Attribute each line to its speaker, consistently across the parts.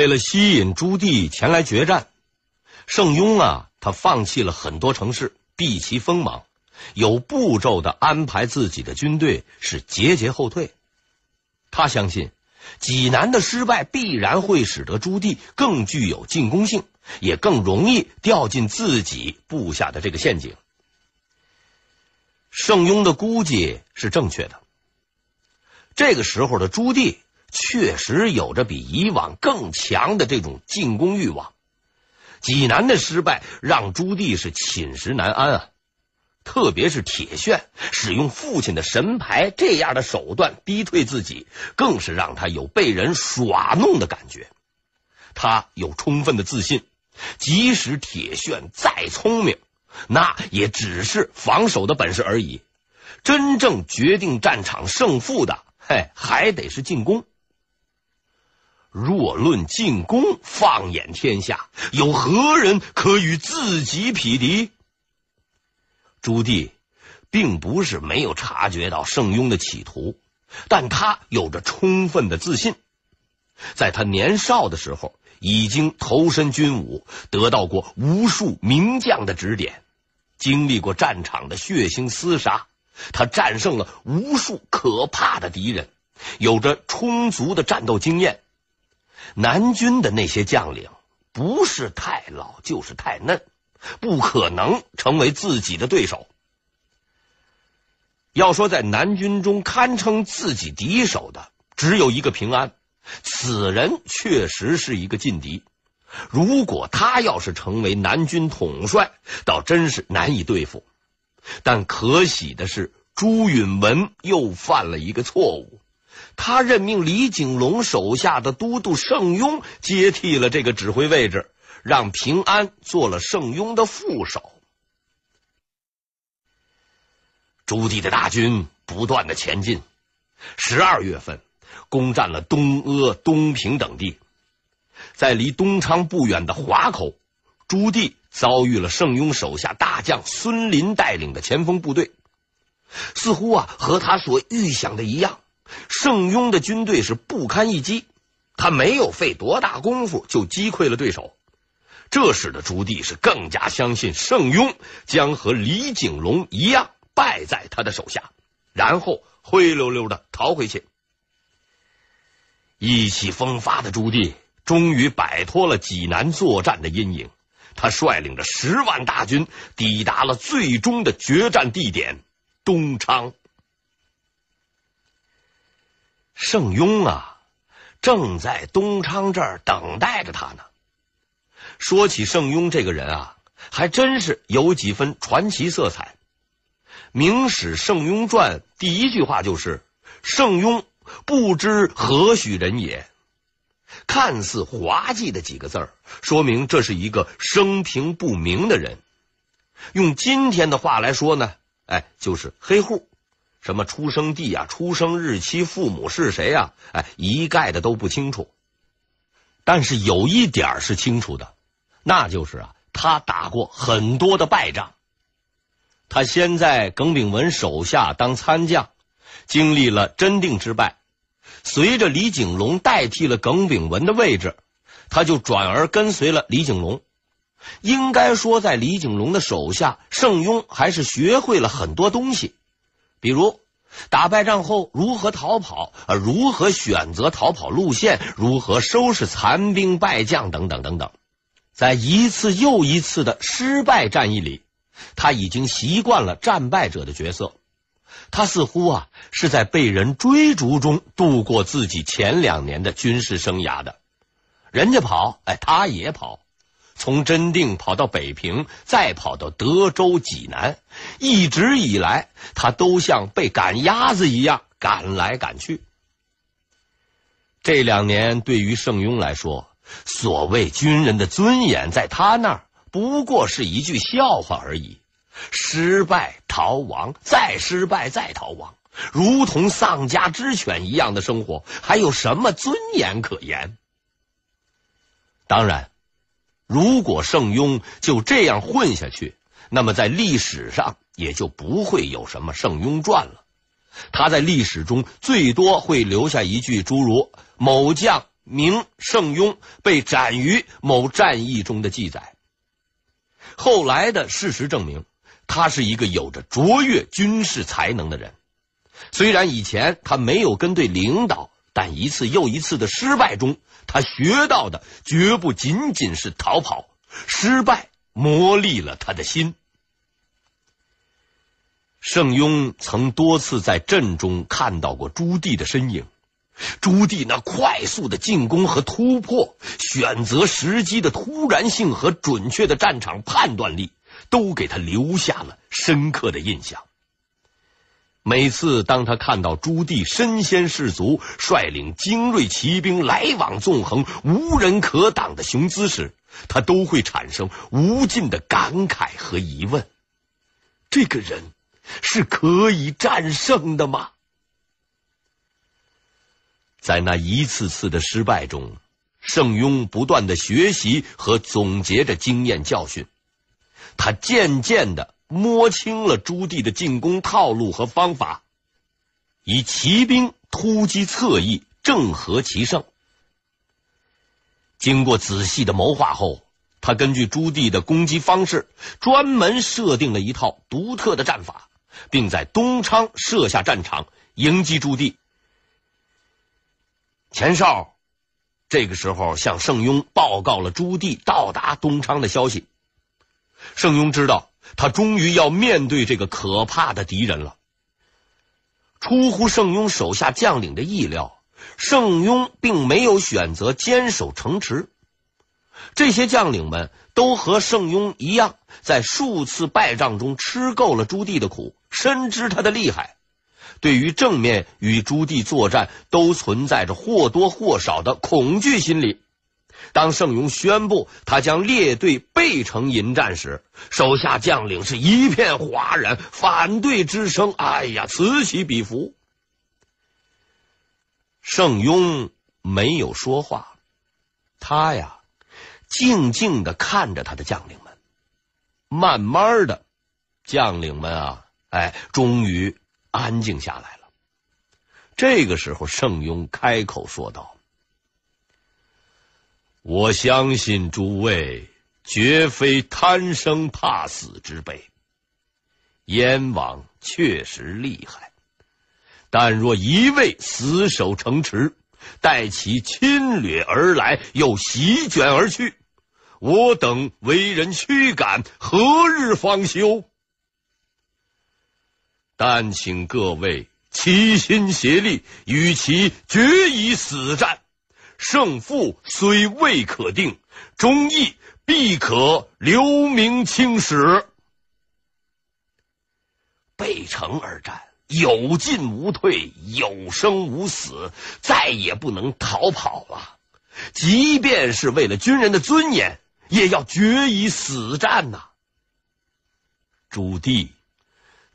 Speaker 1: 为了吸引朱棣前来决战，盛庸啊，他放弃了很多城市，避其锋芒，有步骤的安排自己的军队是节节后退。他相信济南的失败必然会使得朱棣更具有进攻性，也更容易掉进自己布下的这个陷阱。盛庸的估计是正确的。这个时候的朱棣。确实有着比以往更强的这种进攻欲望。济南的失败让朱棣是寝食难安啊，特别是铁铉使用父亲的神牌这样的手段逼退自己，更是让他有被人耍弄的感觉。他有充分的自信，即使铁铉再聪明，那也只是防守的本事而已。真正决定战场胜负的，嘿，还得是进攻。若论进攻，放眼天下，有何人可与自己匹敌？朱棣并不是没有察觉到圣庸的企图，但他有着充分的自信。在他年少的时候，已经投身军武，得到过无数名将的指点，经历过战场的血腥厮杀，他战胜了无数可怕的敌人，有着充足的战斗经验。南军的那些将领，不是太老就是太嫩，不可能成为自己的对手。要说在南军中堪称自己敌手的，只有一个平安。此人确实是一个劲敌。如果他要是成为南军统帅，倒真是难以对付。但可喜的是，朱允文又犯了一个错误。他任命李景龙手下的都督盛庸接替了这个指挥位置，让平安做了盛庸的副手。朱棣的大军不断的前进，十二月份攻占了东阿、东平等地。在离东昌不远的滑口，朱棣遭遇了盛庸手下大将孙林带领的前锋部队，似乎啊和他所预想的一样。盛庸的军队是不堪一击，他没有费多大功夫就击溃了对手，这使得朱棣是更加相信盛庸将和李景隆一样败在他的手下，然后灰溜溜的逃回去。意气风发的朱棣终于摆脱了济南作战的阴影，他率领着十万大军抵达了最终的决战地点东昌。盛庸啊，正在东昌这儿等待着他呢。说起盛庸这个人啊，还真是有几分传奇色彩。《明史·盛庸传》第一句话就是：“盛庸不知何许人也。”看似滑稽的几个字儿，说明这是一个生平不明的人。用今天的话来说呢，哎，就是黑户。什么出生地啊、出生日期、父母是谁啊，哎，一概的都不清楚。但是有一点是清楚的，那就是啊，他打过很多的败仗。他先在耿炳文手下当参将，经历了真定之败。随着李景龙代替了耿炳文的位置，他就转而跟随了李景龙。应该说，在李景龙的手下，盛庸还是学会了很多东西。比如，打败仗后如何逃跑，啊，如何选择逃跑路线，如何收拾残兵败将，等等等等，在一次又一次的失败战役里，他已经习惯了战败者的角色，他似乎啊是在被人追逐中度过自己前两年的军事生涯的，人家跑，哎，他也跑。从真定跑到北平，再跑到德州、济南，一直以来他都像被赶鸭子一样赶来赶去。这两年对于圣庸来说，所谓军人的尊严，在他那儿不过是一句笑话而已。失败、逃亡，再失败、再逃亡，如同丧家之犬一样的生活，还有什么尊严可言？当然。如果圣庸就这样混下去，那么在历史上也就不会有什么《圣庸传》了。他在历史中最多会留下一句诸如“某将名圣庸被斩于某战役”中的记载。后来的事实证明，他是一个有着卓越军事才能的人。虽然以前他没有跟对领导，但一次又一次的失败中。他学到的绝不仅仅是逃跑失败，磨砺了他的心。圣庸曾多次在阵中看到过朱棣的身影，朱棣那快速的进攻和突破，选择时机的突然性和准确的战场判断力，都给他留下了深刻的印象。每次当他看到朱棣身先士卒，率领精锐骑兵来往纵横，无人可挡的雄姿时，他都会产生无尽的感慨和疑问：这个人是可以战胜的吗？在那一次次的失败中，圣庸不断的学习和总结着经验教训，他渐渐的。摸清了朱棣的进攻套路和方法，以骑兵突击侧翼，正合其胜。经过仔细的谋划后，他根据朱棣的攻击方式，专门设定了一套独特的战法，并在东昌设下战场迎击朱棣。钱少这个时候向圣庸报告了朱棣到达东昌的消息，圣庸知道。他终于要面对这个可怕的敌人了。出乎圣庸手下将领的意料，圣庸并没有选择坚守城池。这些将领们都和圣庸一样，在数次败仗中吃够了朱棣的苦，深知他的厉害。对于正面与朱棣作战，都存在着或多或少的恐惧心理。当盛庸宣布他将列队背城迎战时，手下将领是一片哗然，反对之声，哎呀，此起彼伏。盛庸没有说话，他呀，静静的看着他的将领们，慢慢的，将领们啊，哎，终于安静下来了。这个时候，盛庸开口说道。我相信诸位绝非贪生怕死之辈。燕王确实厉害，但若一味死守城池，待其侵掠而来，又席卷而去，我等为人驱赶，何日方休？但请各位齐心协力，与其决一死战。胜负虽未可定，忠义必可留名青史。背城而战，有进无退，有生无死，再也不能逃跑了。即便是为了军人的尊严，也要决一死战呐！朱棣，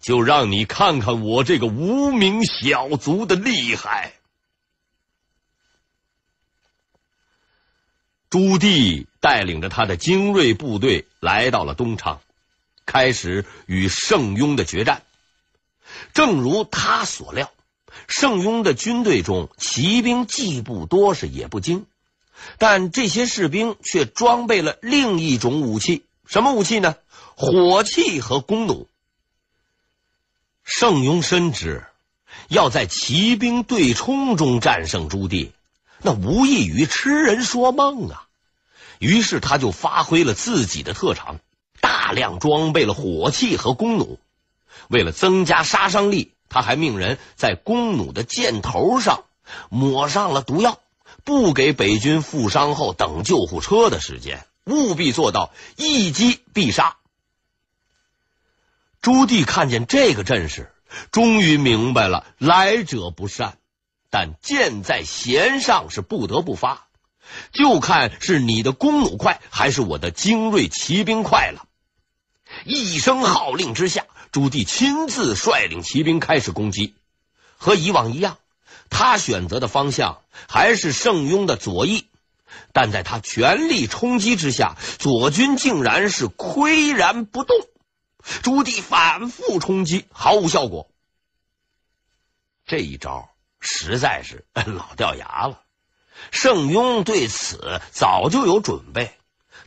Speaker 1: 就让你看看我这个无名小卒的厉害。朱棣带领着他的精锐部队来到了东昌，开始与圣庸的决战。正如他所料，圣庸的军队中骑兵既不多是也不精，但这些士兵却装备了另一种武器，什么武器呢？火器和弓弩。圣庸深知，要在骑兵对冲中战胜朱棣，那无异于痴人说梦啊！于是他就发挥了自己的特长，大量装备了火器和弓弩。为了增加杀伤力，他还命人在弓弩的箭头上抹上了毒药，不给北军负伤后等救护车的时间，务必做到一击必杀。朱棣看见这个阵势，终于明白了来者不善，但箭在弦上是不得不发。就看是你的弓弩快，还是我的精锐骑兵快了。一声号令之下，朱棣亲自率领骑兵开始攻击。和以往一样，他选择的方向还是盛庸的左翼。但在他全力冲击之下，左军竟然是岿然不动。朱棣反复冲击，毫无效果。这一招实在是 老掉牙了。盛庸对此早就有准备，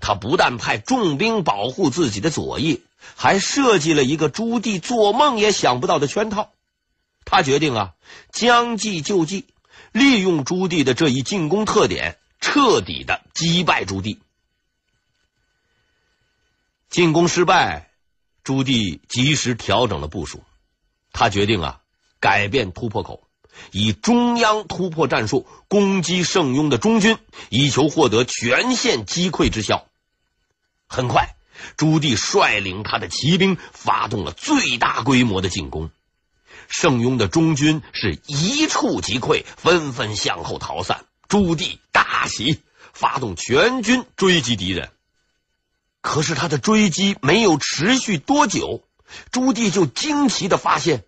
Speaker 1: 他不但派重兵保护自己的左翼，还设计了一个朱棣做梦也想不到的圈套。他决定啊，将计就计，利用朱棣的这一进攻特点，彻底的击败朱棣。进攻失败，朱棣及时调整了部署，他决定啊，改变突破口。以中央突破战术攻击盛庸的中军，以求获得全线击溃之效。很快，朱棣率领他的骑兵发动了最大规模的进攻，盛庸的中军是一触即溃，纷纷向后逃散。朱棣大喜，发动全军追击敌人。可是他的追击没有持续多久，朱棣就惊奇的发现。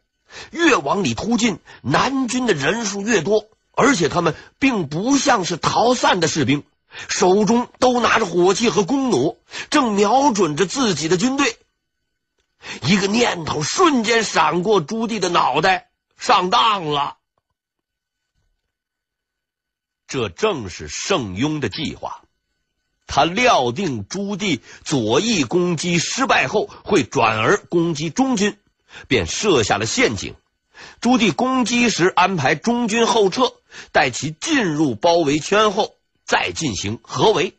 Speaker 1: 越往里突进，南军的人数越多，而且他们并不像是逃散的士兵，手中都拿着火器和弓弩，正瞄准着自己的军队。一个念头瞬间闪过朱棣的脑袋：上当了！这正是圣庸的计划，他料定朱棣左翼攻击失败后，会转而攻击中军。便设下了陷阱。朱棣攻击时安排中军后撤，待其进入包围圈后再进行合围。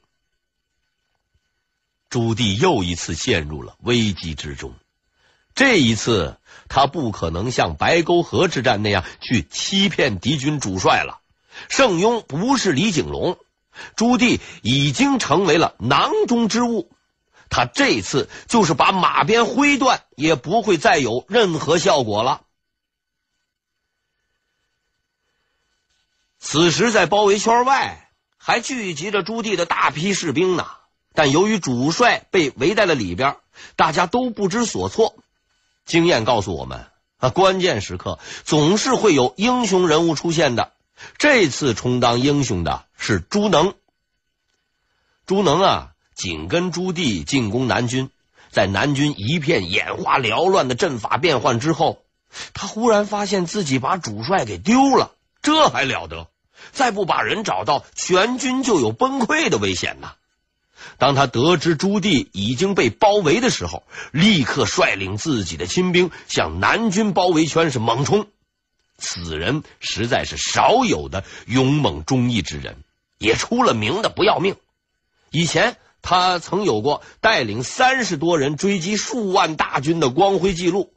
Speaker 1: 朱棣又一次陷入了危机之中。这一次他不可能像白沟河之战那样去欺骗敌军主帅了。盛庸不是李景隆，朱棣已经成为了囊中之物。他这次就是把马鞭挥断，也不会再有任何效果了。此时，在包围圈外还聚集着朱棣的大批士兵呢。但由于主帅被围在了里边，大家都不知所措。经验告诉我们啊，关键时刻总是会有英雄人物出现的。这次充当英雄的是朱能。朱能啊。紧跟朱棣进攻南军，在南军一片眼花缭乱的阵法变换之后，他忽然发现自己把主帅给丢了，这还了得！再不把人找到，全军就有崩溃的危险呐！当他得知朱棣已经被包围的时候，立刻率领自己的亲兵向南军包围圈是猛冲。此人实在是少有的勇猛忠义之人，也出了名的不要命。以前。他曾有过带领三十多人追击数万大军的光辉记录，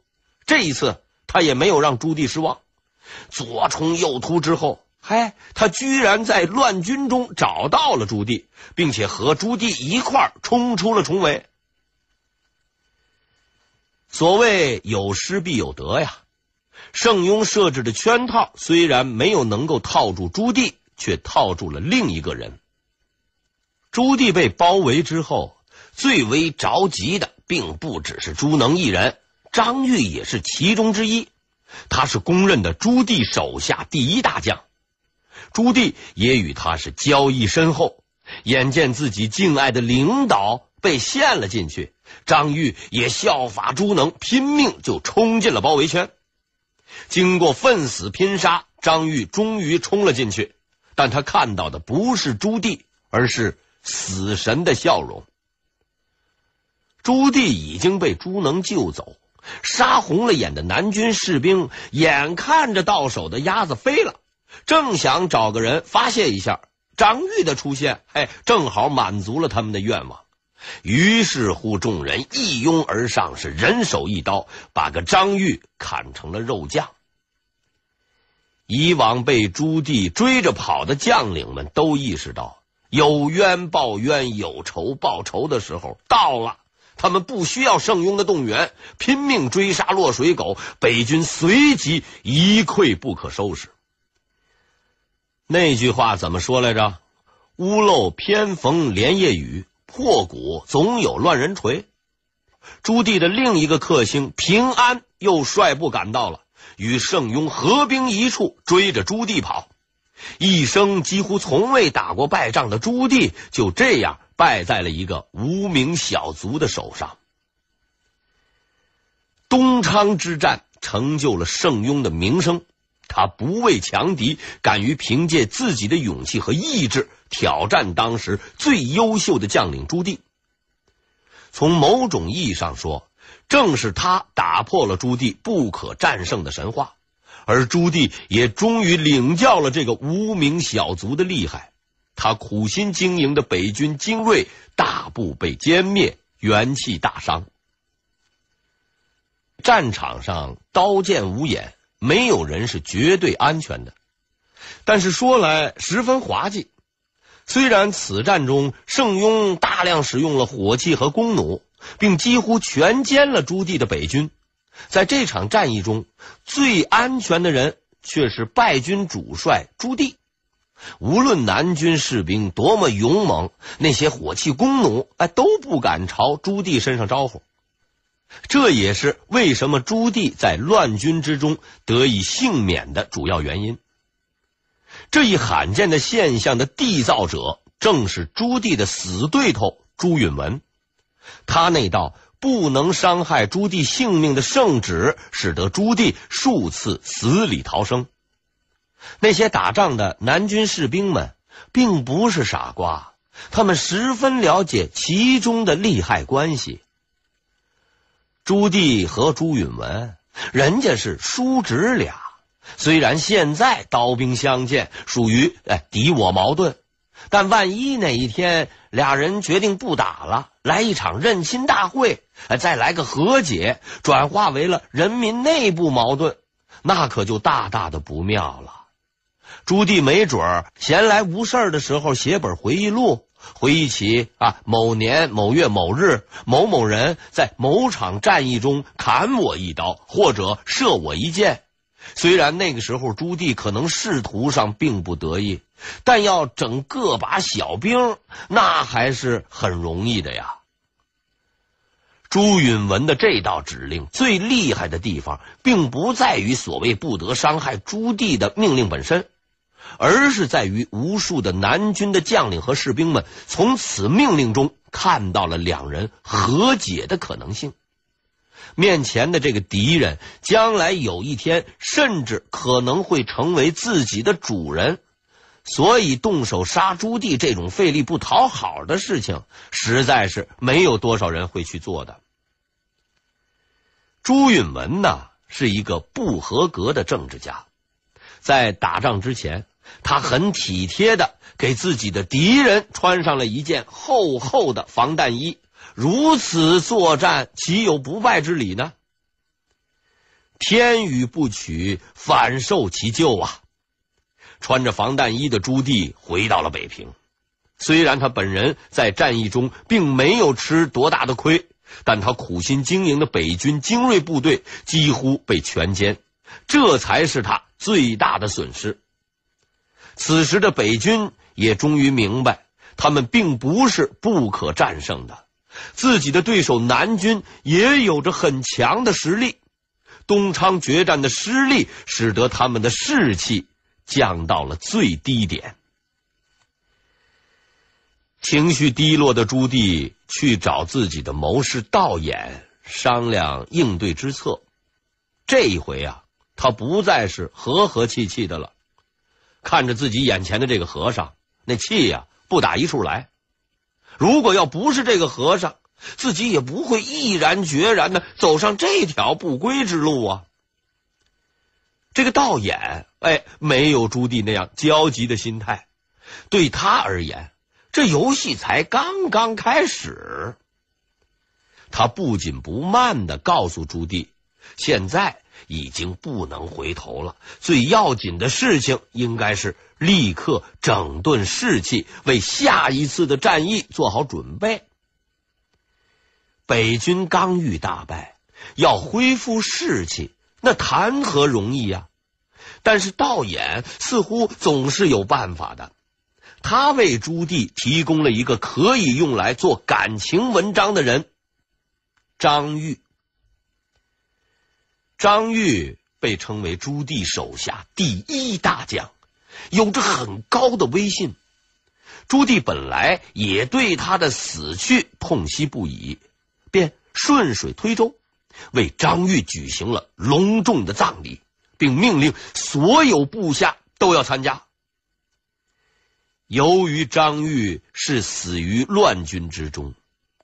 Speaker 1: 这一次他也没有让朱棣失望，左冲右突之后，嗨，他居然在乱军中找到了朱棣，并且和朱棣一块冲出了重围。所谓有失必有得呀，盛庸设置的圈套虽然没有能够套住朱棣，却套住了另一个人。朱棣被包围之后，最为着急的并不只是朱能一人，张玉也是其中之一。他是公认的朱棣手下第一大将，朱棣也与他是交谊深厚。眼见自己敬爱的领导被陷了进去，张玉也效法朱能，拼命就冲进了包围圈。经过奋死拼杀，张玉终于冲了进去，但他看到的不是朱棣，而是。死神的笑容。朱棣已经被朱能救走，杀红了眼的南军士兵眼看着到手的鸭子飞了，正想找个人发泄一下。张玉的出现，哎，正好满足了他们的愿望。于是乎，众人一拥而上，是人手一刀，把个张玉砍成了肉酱。以往被朱棣追着跑的将领们都意识到。有冤报冤，有仇报仇的时候到了。他们不需要圣庸的动员，拼命追杀落水狗，北军随即一溃不可收拾。那句话怎么说来着？“屋漏偏逢连夜雨，破鼓总有乱人锤。”朱棣的另一个克星平安又率部赶到了，与圣庸合兵一处，追着朱棣跑。一生几乎从未打过败仗的朱棣，就这样败在了一个无名小卒的手上。东昌之战成就了盛庸的名声，他不畏强敌，敢于凭借自己的勇气和意志挑战当时最优秀的将领朱棣。从某种意义上说，正是他打破了朱棣不可战胜的神话。而朱棣也终于领教了这个无名小卒的厉害，他苦心经营的北军精锐大部被歼灭，元气大伤。战场上刀剑无眼，没有人是绝对安全的。但是说来十分滑稽，虽然此战中圣庸大量使用了火器和弓弩，并几乎全歼了朱棣的北军。在这场战役中，最安全的人却是败军主帅朱棣。无论南军士兵多么勇猛，那些火器弓弩哎都不敢朝朱棣身上招呼。这也是为什么朱棣在乱军之中得以幸免的主要原因。这一罕见的现象的缔造者，正是朱棣的死对头朱允文。他那道。不能伤害朱棣性命的圣旨，使得朱棣数次死里逃生。那些打仗的南军士兵们并不是傻瓜，他们十分了解其中的利害关系。朱棣和朱允文，人家是叔侄俩，虽然现在刀兵相见，属于哎敌我矛盾，但万一哪一天……俩人决定不打了，来一场认亲大会，再来个和解，转化为了人民内部矛盾，那可就大大的不妙了。朱棣没准闲来无事的时候写本回忆录，回忆起啊某年某月某日某某人在某场战役中砍我一刀或者射我一箭，虽然那个时候朱棣可能仕途上并不得意。但要整个把小兵，那还是很容易的呀。朱允文的这道指令最厉害的地方，并不在于所谓不得伤害朱棣的命令本身，而是在于无数的南军的将领和士兵们从此命令中看到了两人和解的可能性。面前的这个敌人，将来有一天，甚至可能会成为自己的主人。所以，动手杀朱棣这种费力不讨好的事情，实在是没有多少人会去做的。朱允文呢，是一个不合格的政治家。在打仗之前，他很体贴的给自己的敌人穿上了一件厚厚的防弹衣。如此作战，岂有不败之理呢？天予不取，反受其咎啊！穿着防弹衣的朱棣回到了北平，虽然他本人在战役中并没有吃多大的亏，但他苦心经营的北军精锐部队几乎被全歼，这才是他最大的损失。此时的北军也终于明白，他们并不是不可战胜的，自己的对手南军也有着很强的实力。东昌决战的失利，使得他们的士气。降到了最低点，情绪低落的朱棣去找自己的谋士道衍商量应对之策。这一回啊，他不再是和和气气的了。看着自己眼前的这个和尚，那气呀不打一处来。如果要不是这个和尚，自己也不会毅然决然的走上这条不归之路啊。这个道演哎，没有朱棣那样焦急的心态，对他而言，这游戏才刚刚开始。他不紧不慢的告诉朱棣，现在已经不能回头了，最要紧的事情应该是立刻整顿士气，为下一次的战役做好准备。北军刚遇大败，要恢复士气。那谈何容易呀！但是道演似乎总是有办法的，他为朱棣提供了一个可以用来做感情文章的人——张玉。张玉被称为朱棣手下第一大将，有着很高的威信。朱棣本来也对他的死去痛惜不已，便顺水推舟。为张玉举行了隆重的葬礼，并命令所有部下都要参加。由于张玉是死于乱军之中，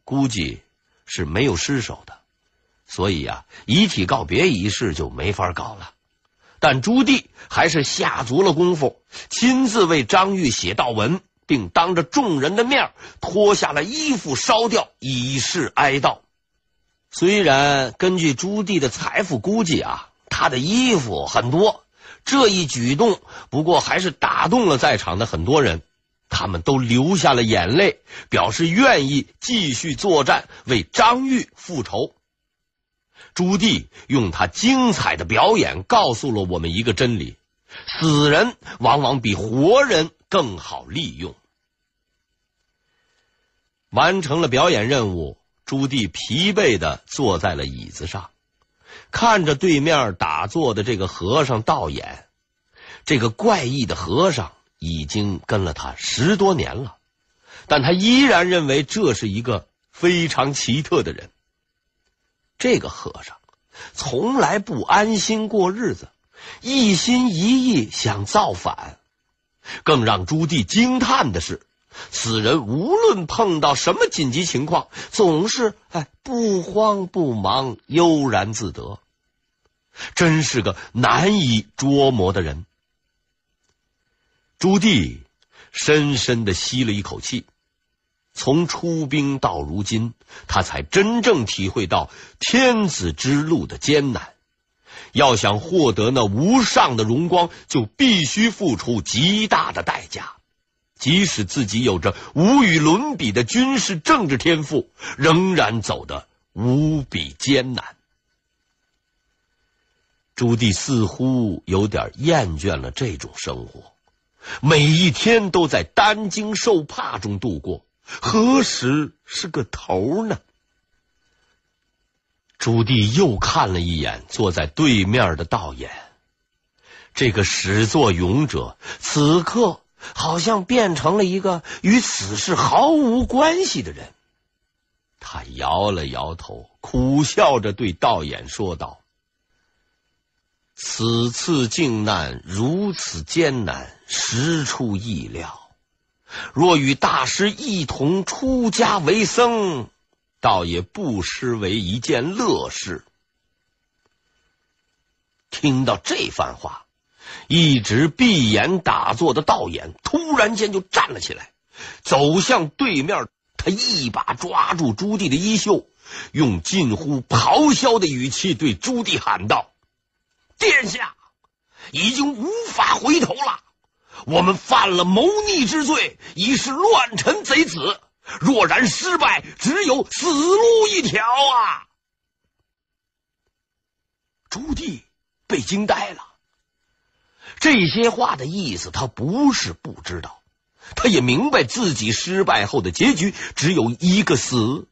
Speaker 1: 估计是没有尸首的，所以啊，遗体告别仪式就没法搞了。但朱棣还是下足了功夫，亲自为张玉写悼文，并当着众人的面脱下了衣服烧掉，以示哀悼。虽然根据朱棣的财富估计啊，他的衣服很多。这一举动不过还是打动了在场的很多人，他们都流下了眼泪，表示愿意继续作战，为张玉复仇。朱棣用他精彩的表演告诉了我们一个真理：死人往往比活人更好利用。完成了表演任务。朱棣疲惫的坐在了椅子上，看着对面打坐的这个和尚道演。这个怪异的和尚已经跟了他十多年了，但他依然认为这是一个非常奇特的人。这个和尚从来不安心过日子，一心一意想造反。更让朱棣惊叹的是。此人无论碰到什么紧急情况，总是哎不慌不忙、悠然自得，真是个难以捉摸的人。朱棣深深的吸了一口气，从出兵到如今，他才真正体会到天子之路的艰难。要想获得那无上的荣光，就必须付出极大的代价。即使自己有着无与伦比的军事政治天赋，仍然走得无比艰难。朱棣似乎有点厌倦了这种生活，每一天都在担惊受怕中度过，何时是个头呢？朱棣又看了一眼坐在对面的道演，这个始作俑者，此刻。好像变成了一个与此事毫无关系的人，他摇了摇头，苦笑着对道演说道：“此次靖难如此艰难，实出意料。若与大师一同出家为僧，倒也不失为一件乐事。”听到这番话。一直闭眼打坐的道衍突然间就站了起来，走向对面。他一把抓住朱棣的衣袖，用近乎咆哮的语气对朱棣喊道：“殿下，已经无法回头了。我们犯了谋逆之罪，已是乱臣贼子。若然失败，只有死路一条啊！”朱棣被惊呆了。这些话的意思，他不是不知道，他也明白自己失败后的结局只有一个死，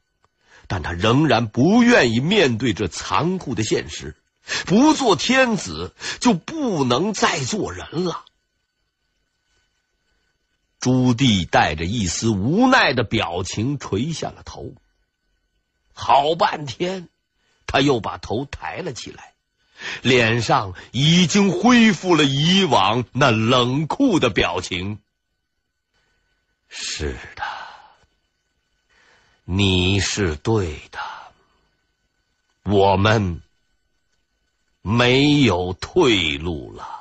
Speaker 1: 但他仍然不愿意面对这残酷的现实，不做天子就不能再做人了。朱棣带着一丝无奈的表情垂下了头，好半天，他又把头抬了起来。脸上已经恢复了以往那冷酷的表情。是的，你是对的，我们没有退路了。